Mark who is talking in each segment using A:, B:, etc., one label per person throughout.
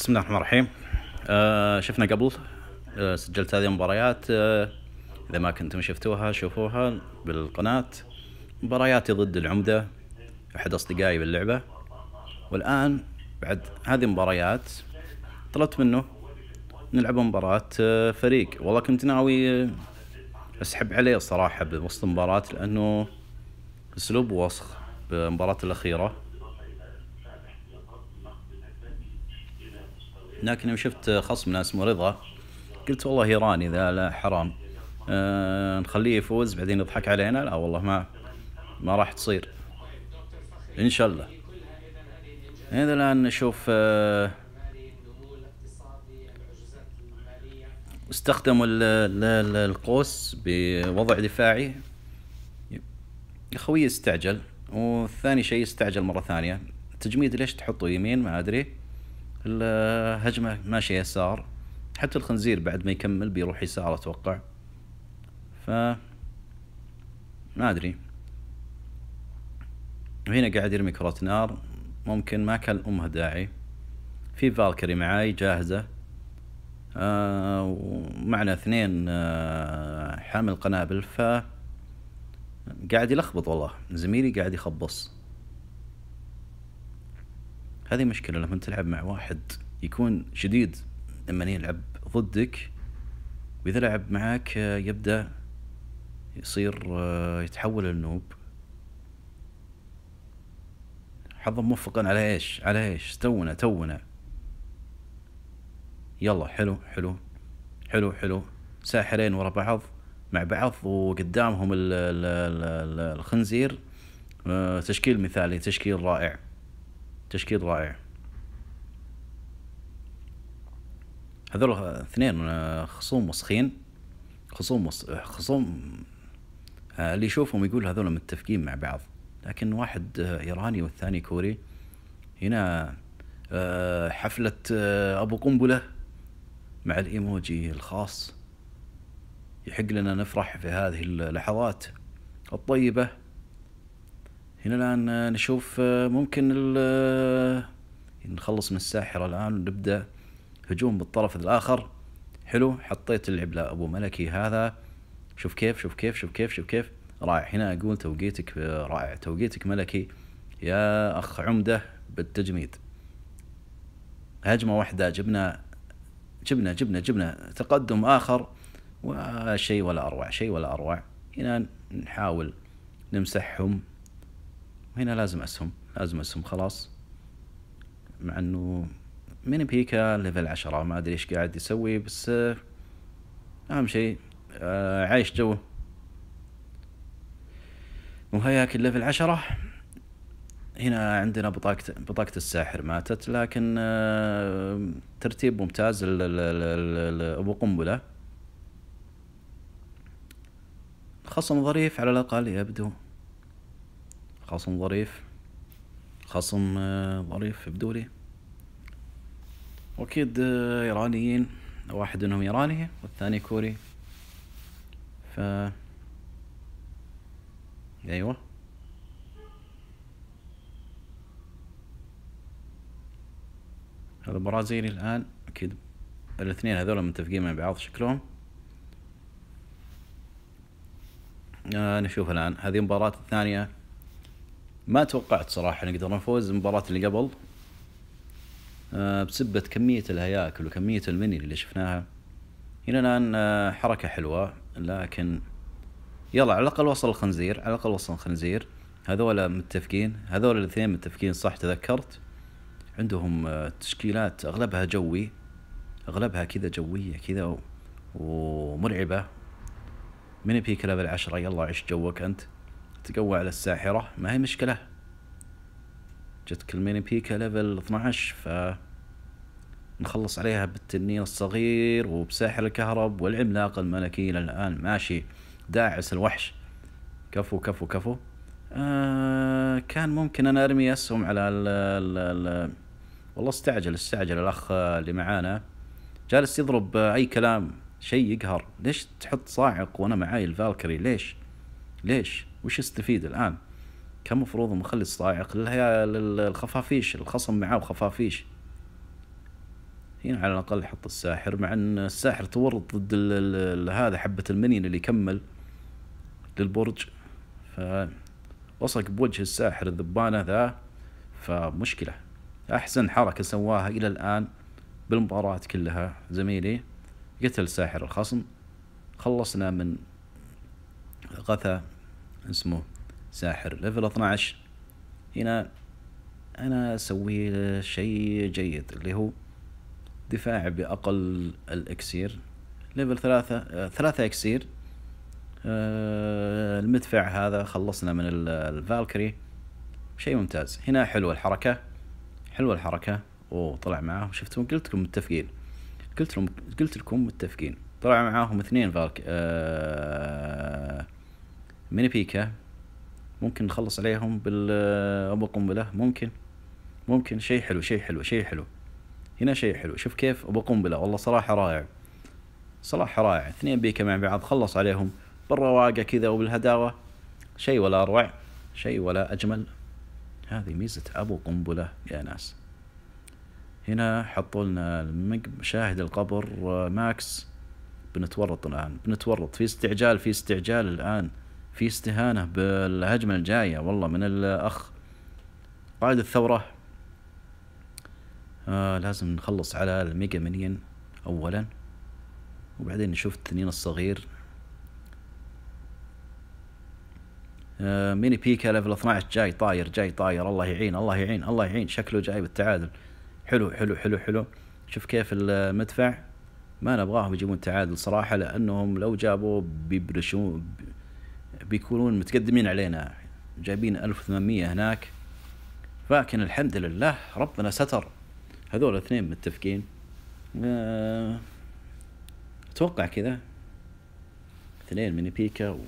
A: بسم الله الرحمن الرحيم آه شفنا قبل آه سجلت هذه المباريات آه اذا ما كنتم شفتوها شوفوها بالقناه مبارياتي ضد العمده احد اصدقائي باللعبه والان بعد هذه المباريات طلبت منه نلعب مباراة آه، فريق والله كنت ناوي آه، اسحب عليه الصراحة بوسط المباراة لانه اسلوب وسخ بالمباراة الاخيرة لكن يوم شفت خصمنا اسمه رضا قلت والله ايراني ذا لا حرام أه نخليه يفوز بعدين يضحك علينا لا والله ما ما راح تصير ان شاء الله هذا الان نشوف أه استخدموا القوس بوضع دفاعي يا استعجل وثاني شيء استعجل مره ثانيه التجميد ليش تحطه يمين ما ادري الهجمة ماشية يسار حتى الخنزير بعد ما يكمل بيروح يسار أتوقع ف ما أدري وهنا قاعد يرمي كرة نار ممكن ما كان أمها داعي في فالكري معاي جاهزة آه ومعنا اثنين آه حامل قنابل ف قاعد يلخبط والله زميلي قاعد يخبص هذه مشكله لما تلعب مع واحد يكون شديد لما يلعب ضدك واذا لعب معك يبدا يصير آه، يتحول النوب حظا موفقا على ايش على ايش تونا تونا يلا حلو حلو حلو حلو ساحرين ورا بعض مع بعض وقدامهم ال الـ الـ الخنزير آه، تشكيل مثالي تشكيل رائع تشكيل رائع هذول اثنين آه، خصوم وسخين خصوم وص... آه، خصوم آه، اللي يشوفهم يقول هذول متفقين مع بعض لكن واحد ايراني والثاني كوري هنا حفلة ابو قنبلة مع الايموجي الخاص يحق لنا نفرح في هذه اللحظات الطيبة هنا الآن نشوف ممكن نخلص من الساحرة الآن ونبدأ هجوم بالطرف الآخر حلو حطيت العبلة أبو ملكي إيه هذا شوف كيف شوف كيف شوف كيف شوف كيف رائع هنا أقول توقيتك رائع توقيتك ملكي يا أخ عمدة بالتجميد هجمة واحدة جبنا جبنا جبنا جبنا تقدم آخر وشيء ولا أروع شيء ولا أروع هنا نحاول نمسحهم هنا لازم اسهم لازم اسهم خلاص مع انه من بيكا ليفل عشرة ما ادري ايش قاعد يسوي بس آه، اهم شيء آه، عايش جوه وهياك الليفل عشرة هنا عندنا بطاقة بطاقة الساحر ماتت لكن آه، ترتيب ممتاز أبو قنبلة خصم ظريف على الأقل يبدو خصم ظريف خصم آه، ظريف بدوري واكيد آه، ايرانيين واحد منهم ايراني والثاني كوري ف ايوه هذا برازيلي الان اكيد الاثنين هذول متفقين مع بعض شكلهم آه نشوف الان هذه المباراة الثانية ما توقعت صراحه نقدر نفوز المباراه اللي قبل آه، بسبة كمية الهياكل وكمية المني اللي شفناها إلى الآن آه، حركة حلوة لكن يلا على الأقل وصل الخنزير على الأقل وصل الخنزير هذولا متفقين هذولا الاثنين متفقين صح تذكرت عندهم آه، تشكيلات أغلبها جوي أغلبها كذا جوية كذا ومرعبة من بيك ليفل عشرة يلا عش جوك أنت تقوى على الساحرة ما هي مشكلة جتك الميني بيكا ليفل 12 ف نخلص عليها بالتنين الصغير وبساحر الكهرب والعملاق الملكي الآن ماشي داعس الوحش كفو كفو كفو آه كان ممكن انا ارمي اسهم على ال ال ال والله استعجل استعجل الاخ اللي معانا جالس يضرب اي كلام شيء يقهر ليش تحط صاعق وانا معاي الفالكري ليش ليش وش استفيد الآن كان مفروض مخلي الصاعق للخفافيش الخصم معاه وخفافيش هنا على الأقل يحط الساحر مع أن الساحر تورط ضد الـ الـ هذا حبة المنين اللي كمل للبرج وصك بوجه الساحر الذبانة ذا فمشكلة أحسن حركة سواها إلى الآن بالمباراة كلها زميلي قتل ساحر الخصم خلصنا من غثى اسمه ساحر ليفل 12 هنا انا اسوي شيء جيد اللي هو دفاع باقل الاكسير ليفل ثلاثة آه ثلاثة اكسير آه المدفع هذا خلصنا من الفالكري شيء ممتاز هنا حلوة الحركة حلوة الحركة وطلع معاهم شفتهم قلت لكم متفقين قلت لكم قلت لكم متفقين طلع معاهم اثنين فالك آه ميني بيكا ممكن نخلص عليهم بال ابو قنبلة ممكن ممكن شيء حلو شيء حلو شيء حلو هنا شيء حلو شوف كيف أبو قنبلة والله صراحة رائع صراحة رائع اثنين بيكا مع بعض خلص عليهم بالرواقة كذا وبالهداوة شيء ولا أروع شيء ولا أجمل هذه ميزة أبو قنبلة يا ناس هنا حطوا لنا شاهد القبر آه، ماكس بنتورط الآن بنتورط في استعجال في استعجال الآن في استهانة بالهجمة الجاية والله من الأخ قائد الثورة آه لازم نخلص على الميجا منين أولا وبعدين نشوف التنين الصغير آه ميني بيكا ليفل 12 جاي طاير جاي طاير الله يعين الله يعين الله يعين شكله جاي بالتعادل حلو حلو حلو حلو شوف كيف المدفع ما نبغاهم يجيبون تعادل صراحة لأنهم لو جابوا بيبرشون بيكونون متقدمين علينا جايبين 1800 هناك لكن الحمد لله ربنا ستر هذول الاثنين متفقين آه، اتوقع كذا اثنين من بيكا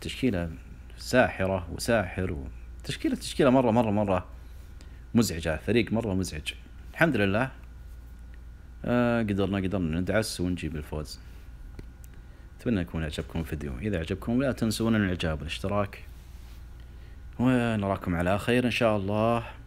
A: تشكيله ساحره وساحر تشكيلة تشكيله مره مره مره مزعجه فريق مره مزعج الحمد لله آه قدرنا قدرنا ندعس ونجيب الفوز أتمنى يكون عجبكم الفيديو إذا عجبكم لا تنسون الإعجاب والاشتراك ونراكم على خير إن شاء الله